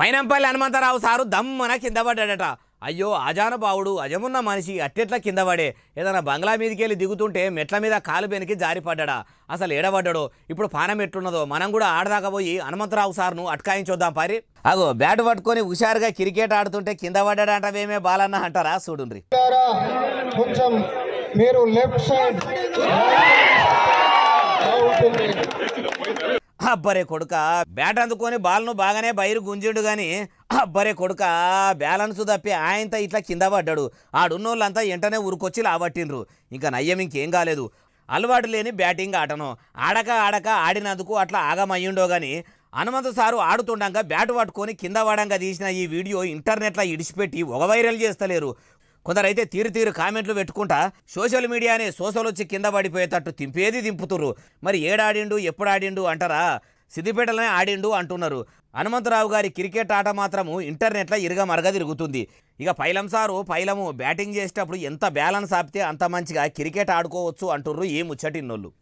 Mynampally Hanumantharao sir దమ్మన కింద పడ్డాడట అయ్యో బావుడు అజమున్న మనిషి అట్టెట్లా కింద పడే ఏదైనా బంగ్లా మీదకి వెళ్ళి దిగుతుంటే మెట్ల మీద కాలు బెనికి జారిపడ్డా అసలు ఏడబడ్డాడో ఇప్పుడు పానం ఎట్లున్నదో మనం కూడా ఆడదాకా పోయి హనుమంతరావు సార్ను అట్కాయించొద్దాం పరి అగో బ్యాట్ పట్టుకొని హుషారుగా క్రికెట్ ఆడుతుంటే కింద పడ్డాడంటే బాలన్న అంటారా చూడు కొంచెం మీరు లెఫ్ట్ సైడ్ అబ్బరే కొడుక బ్యాట్ అందుకొని బాల్ను బాగానే బయరు గుంజిండు గాని అబ్బరే కొడుక బ్యాలెన్స్ తప్పి ఆయనతో ఇట్లా కింద పడ్డాడు ఆడున్నోళ్ళంతా ఎంటనే ఊరుకొచ్చి లాబట్టిండ్రు ఇంకా నయ్యం ఇంకేం కాలేదు అలవాటు లేని బ్యాటింగ్ ఆటను ఆడక ఆడక ఆడినందుకు అట్లా ఆగమయ్యుండో గాని హనుమంత సారు ఆడుతుండగా బ్యాట్ పట్టుకొని కింద పడంగా తీసిన ఈ వీడియో ఇంటర్నెట్లో ఇడిచిపెట్టి ఒక వైరల్ చేస్తలేరు కొందరైతే తీరు తీరు కామెంట్లు పెట్టుకుంటా సోషల్ మీడియానే సోషల్ వచ్చి కింద పడిపోయేటట్టు తింపేది దింపుతురు మరి ఏడాడిండు ఎప్పుడాడిండు అంటారా సిద్దిపేటలనే ఆడిండు అంటున్నారు హనుమంతరావు గారి క్రికెట్ ఆట మాత్రము ఇంటర్నెట్లో ఇరగమరగ తిరుగుతుంది ఇక పైలం సారు పైలము బ్యాటింగ్ చేసేటప్పుడు ఎంత బ్యాలెన్స్ ఆపితే అంత మంచిగా క్రికెట్ ఆడుకోవచ్చు అంటుర్రు ఏ ముచ్చటిన్నోళ్ళు